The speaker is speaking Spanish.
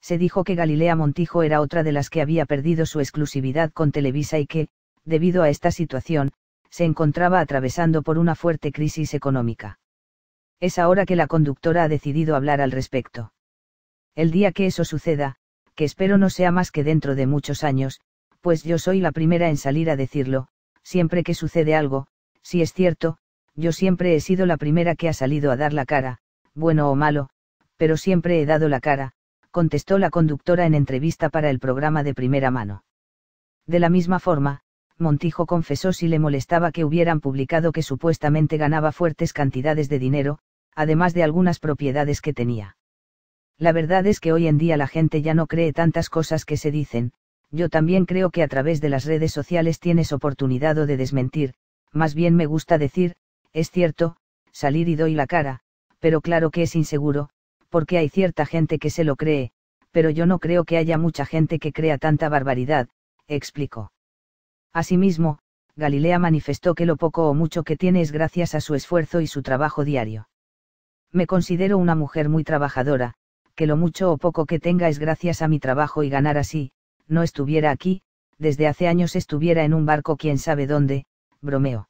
se dijo que Galilea Montijo era otra de las que había perdido su exclusividad con Televisa y que, debido a esta situación, se encontraba atravesando por una fuerte crisis económica. Es ahora que la conductora ha decidido hablar al respecto. El día que eso suceda, que espero no sea más que dentro de muchos años, pues yo soy la primera en salir a decirlo, siempre que sucede algo, si es cierto, yo siempre he sido la primera que ha salido a dar la cara, bueno o malo, pero siempre he dado la cara, contestó la conductora en entrevista para el programa de primera mano. De la misma forma, Montijo confesó si le molestaba que hubieran publicado que supuestamente ganaba fuertes cantidades de dinero, además de algunas propiedades que tenía. La verdad es que hoy en día la gente ya no cree tantas cosas que se dicen, yo también creo que a través de las redes sociales tienes oportunidad o de desmentir, más bien me gusta decir, es cierto, salir y doy la cara, pero claro que es inseguro, porque hay cierta gente que se lo cree, pero yo no creo que haya mucha gente que crea tanta barbaridad, explicó. Asimismo, Galilea manifestó que lo poco o mucho que tiene es gracias a su esfuerzo y su trabajo diario. Me considero una mujer muy trabajadora, que lo mucho o poco que tenga es gracias a mi trabajo y ganar así, no estuviera aquí, desde hace años estuviera en un barco quién sabe dónde, bromeó.